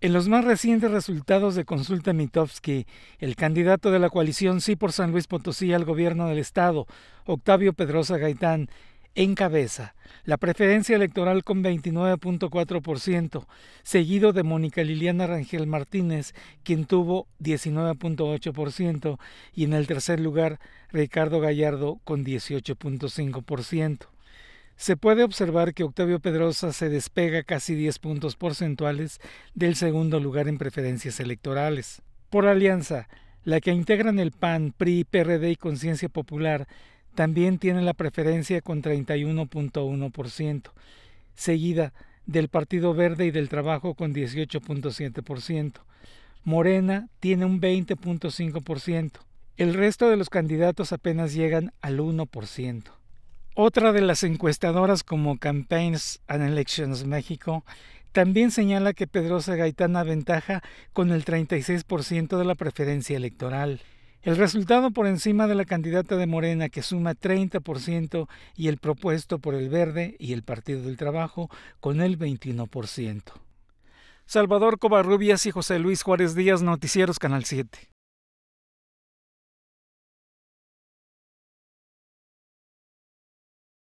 En los más recientes resultados de consulta Mitofsky, el candidato de la coalición Sí por San Luis Potosí al gobierno del estado, Octavio Pedrosa Gaitán, encabeza la preferencia electoral con 29.4%, seguido de Mónica Liliana Rangel Martínez, quien tuvo 19.8%, y en el tercer lugar Ricardo Gallardo con 18.5% se puede observar que Octavio Pedrosa se despega casi 10 puntos porcentuales del segundo lugar en preferencias electorales. Por alianza, la que integran el PAN, PRI, PRD y Conciencia Popular también tiene la preferencia con 31.1%, seguida del Partido Verde y del Trabajo con 18.7%. Morena tiene un 20.5%. El resto de los candidatos apenas llegan al 1%. Otra de las encuestadoras como Campaigns and Elections México también señala que Pedrosa Gaitán aventaja con el 36% de la preferencia electoral. El resultado por encima de la candidata de Morena que suma 30% y el propuesto por el Verde y el Partido del Trabajo con el 21%. Salvador Covarrubias y José Luis Juárez Díaz, Noticieros Canal 7.